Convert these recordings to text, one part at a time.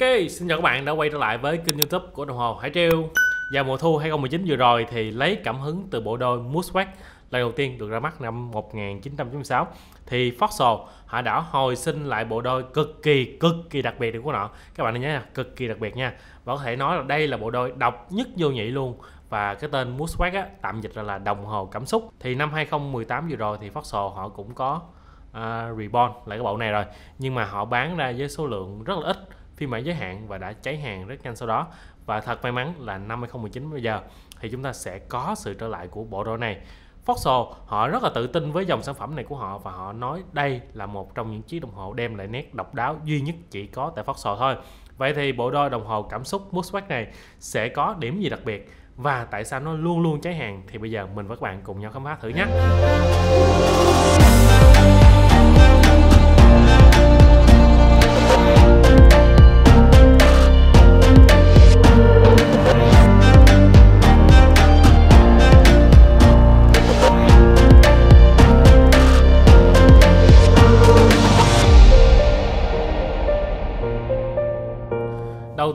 Ok, xin chào các bạn đã quay trở lại với kênh youtube của đồng hồ Hải triều Vào mùa thu 2019 vừa rồi thì lấy cảm hứng từ bộ đôi Muswag lần đầu tiên được ra mắt năm 1996 thì fossil họ đã hồi sinh lại bộ đôi cực kỳ cực kỳ đặc biệt của nó các bạn nhớ nha cực kỳ đặc biệt nha và có thể nói là đây là bộ đôi độc nhất vô nhị luôn và cái tên Muswag á, tạm dịch ra là đồng hồ cảm xúc thì năm 2018 vừa rồi thì fossil họ cũng có uh, reborn lại cái bộ này rồi nhưng mà họ bán ra với số lượng rất là ít phiên bản giới hạn và đã cháy hàng rất nhanh sau đó và thật may mắn là năm 2019 bây giờ thì chúng ta sẽ có sự trở lại của bộ đồ này Foxo họ rất là tự tin với dòng sản phẩm này của họ và họ nói đây là một trong những chiếc đồng hồ đem lại nét độc đáo duy nhất chỉ có tại Foxo thôi. Vậy thì bộ đôi đồng hồ cảm xúc Moosewatch này sẽ có điểm gì đặc biệt và tại sao nó luôn luôn cháy hàng thì bây giờ mình và các bạn cùng nhau khám phá thử nhé.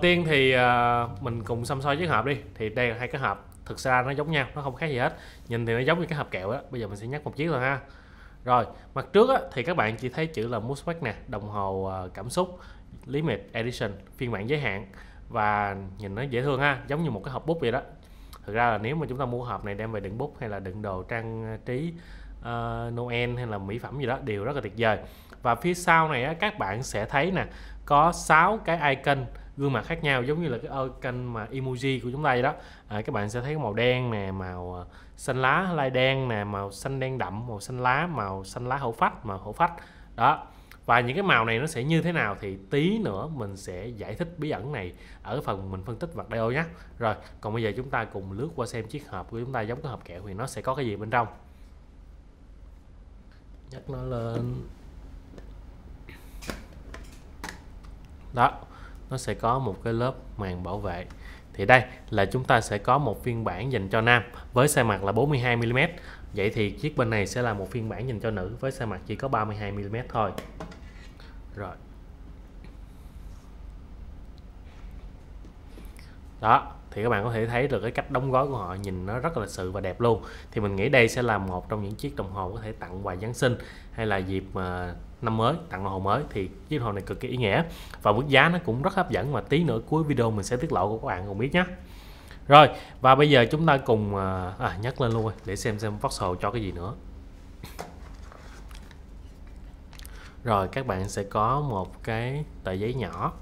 tiên thì uh, mình cùng xăm soi chiếc hộp đi thì đây là hai cái hộp thực ra nó giống nhau nó không khác gì hết nhìn thì nó giống như cái hộp kẹo đó bây giờ mình sẽ nhắc một chiếc rồi ha rồi mặt trước á, thì các bạn chỉ thấy chữ là Musback nè đồng hồ à, cảm xúc Limit Edition phiên bản giới hạn và nhìn nó dễ thương ha giống như một cái hộp bút vậy đó thực ra là nếu mà chúng ta mua hộp này đem về đựng bút hay là đựng đồ trang trí uh, Noel hay là mỹ phẩm gì đó đều rất là tuyệt vời và phía sau này á, các bạn sẽ thấy nè có 6 cái icon gương mặt khác nhau giống như là cái icon mà emoji của chúng ta vậy đó à, các bạn sẽ thấy màu đen nè màu ờ, xanh lá lai đen nè màu xanh đen đậm màu xanh lá màu xanh lá hổ phách màu hổ phách đó và những cái màu này nó sẽ như thế nào thì tí nữa mình sẽ giải thích bí ẩn này ở phần mình phân tích vật đeo nhé rồi còn bây giờ chúng ta cùng lướt qua xem chiếc hộp của chúng ta giống cái hộp kẹo thì nó sẽ có cái gì bên trong nhắc nó lên đó nó sẽ có một cái lớp màng bảo vệ thì đây là chúng ta sẽ có một phiên bản dành cho nam với xe mặt là 42 mm vậy thì chiếc bên này sẽ là một phiên bản dành cho nữ với xe mặt chỉ có 32 mm thôi rồi đó thì các bạn có thể thấy được cái cách đóng gói của họ nhìn nó rất là sự và đẹp luôn thì mình nghĩ đây sẽ là một trong những chiếc đồng hồ có thể tặng quà Giáng sinh hay là dịp mà ờ, năm mới tặng đồng hồ mới thì chiếc đồng hồ này cực kỳ ý nghĩa và mức giá nó cũng rất hấp dẫn và tí nữa cuối video mình sẽ tiết lộ của các bạn cùng biết nhé rồi và bây giờ chúng ta cùng ờ, à, nhắc lên luôn để xem xem Vauxhall cho cái gì nữa rồi các bạn sẽ có một cái tờ giấy nhỏ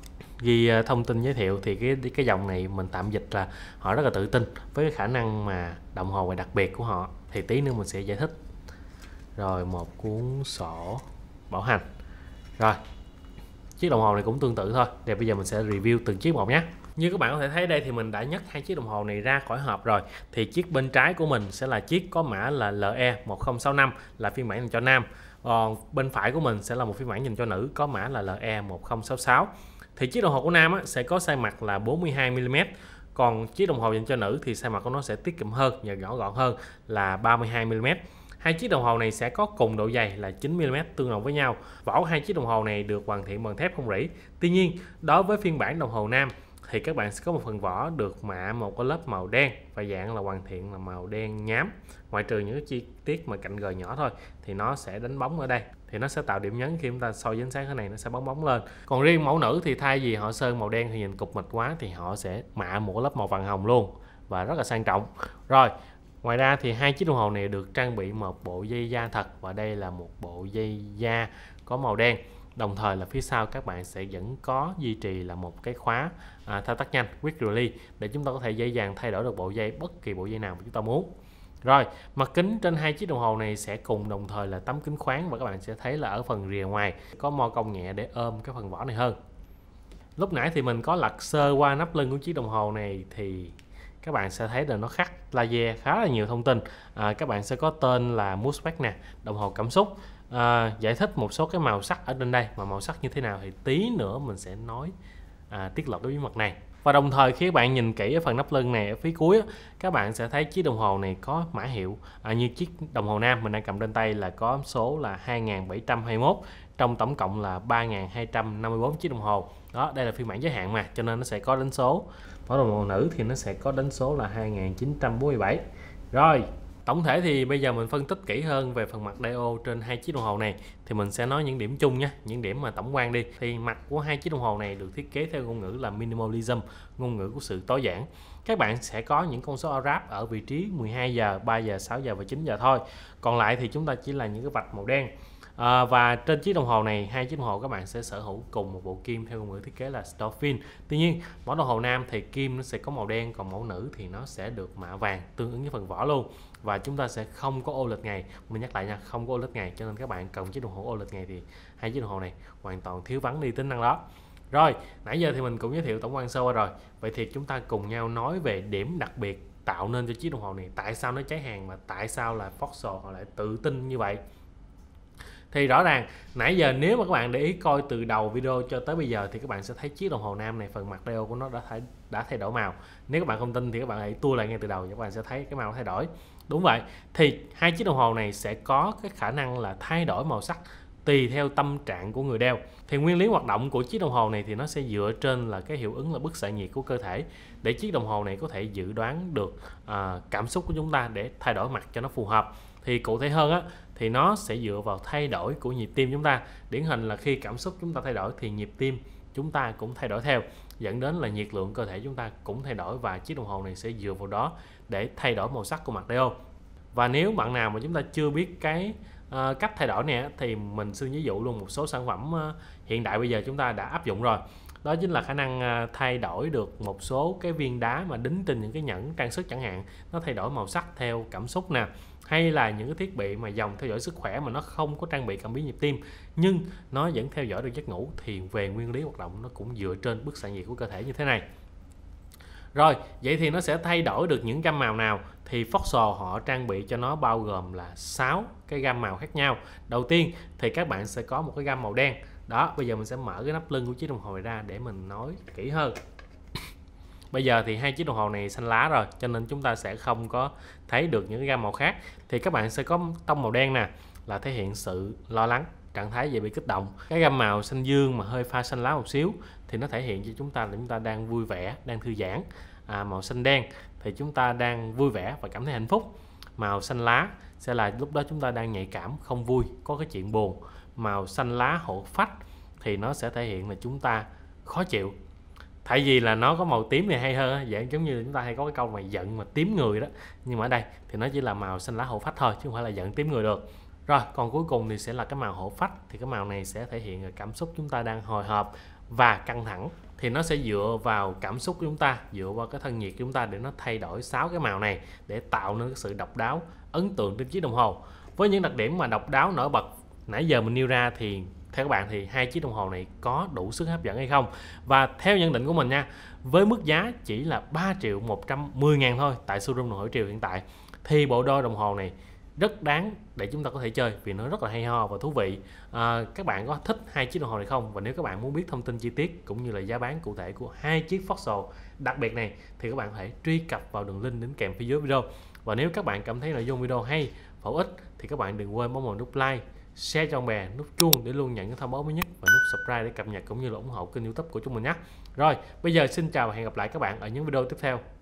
ghi ờ, thông tin giới thiệu thì cái cái dòng này mình tạm dịch là họ rất là tự tin với cái khả năng mà đồng hồ bài đặc biệt của họ thì tí nữa mình sẽ giải thích rồi một cuốn sổ bảo hành rồi chiếc đồng hồ này cũng tương tự thôi thì bây giờ mình sẽ review từng chiếc một nhé như các bạn có thể thấy đây thì mình đã nhấc hai chiếc đồng hồ này ra khỏi hộp rồi thì chiếc bên trái của mình sẽ là chiếc có mã là LE1065 là phiên bản dành cho nam còn bên phải của mình sẽ là một phiên bản dành cho nữ có mã là LE1066 thì chiếc đồng hồ của nam á, sẽ có size mặt là 42 mm còn chiếc đồng hồ dành cho nữ thì size mặt của nó sẽ tiết kiệm hơn và nhỏ gọn hơn là 32 mm hai chiếc đồng hồ này sẽ có cùng độ dày là 9mm tương đồng với nhau vỏ hai chiếc đồng hồ này được hoàn thiện bằng thép không rỉ tuy nhiên đối với phiên bản đồng hồ nam thì các bạn sẽ có một phần vỏ được mạ một cái lớp màu đen và dạng là hoàn thiện là màu đen nhám ngoại trừ những chi tiết mà cạnh gờ nhỏ thôi thì nó sẽ đánh bóng ở đây thì nó sẽ tạo điểm nhấn khi chúng ta soi ánh sáng thế này nó sẽ bóng bóng lên còn riêng mẫu nữ thì thay vì họ sơn màu đen thì nhìn cục mịch quá thì họ sẽ mạ một lớp màu vàng hồng luôn và rất là sang trọng rồi Ngoài ra thì hai chiếc đồng hồ này được trang bị một bộ dây da thật và đây là một bộ dây da có màu đen đồng thời là phía sau các bạn sẽ vẫn có duy trì là một cái khóa à, thao tác nhanh quick release để chúng ta có thể dễ dàng thay đổi được bộ dây bất kỳ bộ dây nào mà chúng ta muốn rồi mặt kính trên hai chiếc đồng hồ này sẽ cùng đồng thời là tấm kính khoáng và các bạn sẽ thấy là ở phần rìa ngoài có mo cong nhẹ để ôm cái phần vỏ này hơn lúc nãy thì mình có lật sơ qua nắp lưng của chiếc đồng hồ này thì các bạn sẽ thấy là nó khắc laser khá là nhiều thông tin à, các bạn sẽ có tên là Muspec nè đồng hồ cảm xúc à, giải thích một số cái màu sắc ở trên đây mà màu sắc như thế nào thì tí nữa mình sẽ nói à, tiết lộ cái bí mật này và đồng thời khi các bạn nhìn kỹ ở phần nắp lưng này ở phía cuối các bạn sẽ thấy chiếc đồng hồ này có mã hiệu à, như chiếc đồng hồ nam mình đang cầm trên tay là có số là 2721 trong tổng cộng là 3254 chiếc đồng hồ đó đây là phiên bản giới hạn mà cho nên nó sẽ có đánh số mỗi đồng hồ nữ thì nó sẽ có đánh số là 2947 rồi Tổng thể thì bây giờ mình phân tích kỹ hơn về phần mặt diode trên hai chiếc đồng hồ này thì mình sẽ nói những điểm chung nhé, những điểm mà tổng quan đi. Thì mặt của hai chiếc đồng hồ này được thiết kế theo ngôn ngữ là minimalism, ngôn ngữ của sự tối giản. Các bạn sẽ có những con số ráp ở vị trí 12 giờ, 3 giờ, 6 giờ và 9 giờ thôi. Còn lại thì chúng ta chỉ là những cái vạch màu đen. À, và trên chiếc đồng hồ này hai chiếc đồng hồ các bạn sẽ sở hữu cùng một bộ kim theo ngôn ngữ thiết kế là Stofin tuy nhiên mẫu đồng hồ nam thì kim nó sẽ có màu đen còn mẫu nữ thì nó sẽ được mạ vàng tương ứng với phần vỏ luôn và chúng ta sẽ không có ô lịch ngày mình nhắc lại nha không có ô lịch ngày cho nên các bạn cần chiếc đồng hồ ô lịch ngày thì hai chiếc đồng hồ này hoàn toàn thiếu vắng đi tính năng đó rồi nãy giờ thì mình cũng giới thiệu tổng quan sơ qua rồi vậy thì chúng ta cùng nhau nói về điểm đặc biệt tạo nên cho chiếc đồng hồ này tại sao nó cháy hàng mà tại sao là Foxo họ lại tự tin như vậy thì rõ ràng nãy giờ nếu mà các bạn để ý coi từ đầu video cho tới bây giờ thì các bạn sẽ thấy chiếc đồng hồ nam này phần mặt đeo của nó đã thay đã thay đổi màu nếu các bạn không tin thì các bạn hãy tua lại ngay từ đầu các bạn sẽ thấy cái màu thay đổi đúng vậy thì hai chiếc đồng hồ này sẽ có cái khả năng là thay đổi màu sắc tùy theo tâm trạng của người đeo thì nguyên lý hoạt động của chiếc đồng hồ này thì nó sẽ dựa trên là cái hiệu ứng là bức xạ nhiệt của cơ thể để chiếc đồng hồ này có thể dự đoán được à, cảm xúc của chúng ta để thay đổi mặt cho nó phù hợp thì cụ thể hơn á thì nó sẽ dựa vào thay đổi của nhịp tim chúng ta điển hình là khi cảm xúc chúng ta thay đổi thì nhịp tim chúng ta cũng thay đổi theo dẫn đến là nhiệt lượng cơ thể chúng ta cũng thay đổi và chiếc đồng hồ này sẽ dựa vào đó để thay đổi màu sắc của mặt đeo và nếu bạn nào mà chúng ta chưa biết cái uh, cách thay đổi này thì mình xin ví dụ luôn một số sản phẩm uh, hiện đại bây giờ chúng ta đã áp dụng rồi đó chính là khả năng à, thay đổi được một số cái viên đá mà đính trên những cái nhẫn trang sức chẳng hạn nó thay đổi màu sắc theo cảm xúc nè hay là những cái thiết bị mà dòng theo dõi sức khỏe mà nó không có trang bị cảm biến nhịp tim nhưng nó vẫn theo dõi được giấc ngủ thì về nguyên lý hoạt động nó cũng dựa trên bức xạ nhiệt của cơ thể như thế này rồi, vậy thì nó sẽ thay đổi được những gam màu nào? Thì Foxo họ trang bị cho nó bao gồm là 6 cái gam màu khác nhau. Đầu tiên thì các bạn sẽ có một cái gam màu đen đó bây giờ mình sẽ mở cái nắp lưng của chiếc đồng hồ này ra để mình nói kỹ hơn bây giờ thì hai chiếc đồng hồ này xanh lá rồi cho nên chúng ta sẽ không có thấy được những gam màu khác thì các bạn sẽ có tông màu đen nè là thể hiện sự lo lắng trạng thái dễ bị kích động cái gam màu xanh dương mà hơi pha xanh lá một xíu thì nó thể hiện cho chúng ta là chúng ta đang vui vẻ đang thư giãn à, màu xanh đen thì chúng ta đang vui vẻ và cảm thấy hạnh phúc màu xanh lá sẽ là lúc đó chúng ta đang nhạy cảm không vui có cái chuyện buồn màu xanh lá hộ phách thì nó sẽ thể hiện là chúng ta khó chịu thay vì là nó có màu tím thì hay hơn dạng giống như chúng ta hay có cái câu mà giận mà tím người đó nhưng mà ở đây thì nó chỉ là màu xanh lá hộ phách thôi chứ không phải là giận tím người được rồi còn cuối cùng thì sẽ là cái màu hộ phách thì cái màu này sẽ thể hiện là cảm xúc chúng ta đang hồi hộp và căng thẳng thì nó sẽ dựa vào cảm xúc của chúng ta dựa vào cái thân nhiệt của chúng ta để nó thay đổi sáu cái màu này để tạo nên cái sự độc đáo ấn tượng trên chiếc đồng hồ với những đặc điểm mà độc đáo nổi bật nãy giờ mình nêu ra thì theo các bạn thì hai chiếc đồng hồ này có đủ sức hấp dẫn hay không và theo nhận định của mình nha với mức giá chỉ là 3 triệu 110 ngàn thôi tại showroom đồng hồ triều hiện tại thì bộ đôi đồng hồ này rất đáng để chúng ta có thể chơi vì nó rất là hay ho và thú vị à, các bạn có thích hai chiếc đồng hồ này không và nếu các bạn muốn biết thông tin chi tiết cũng như là giá bán cụ thể của hai chiếc fossil đặc biệt này thì các bạn có thể truy cập vào đường link đính kèm phía dưới video và nếu các bạn cảm thấy nội dung video hay và hữu ích thì các bạn đừng quên bấm vào nút like share cho bè nút chuông để luôn nhận những thông báo mới nhất và nút subscribe để cập nhật cũng như là ủng hộ kênh youtube của chúng mình nhé rồi bây giờ xin chào và hẹn gặp lại các bạn ở những video tiếp theo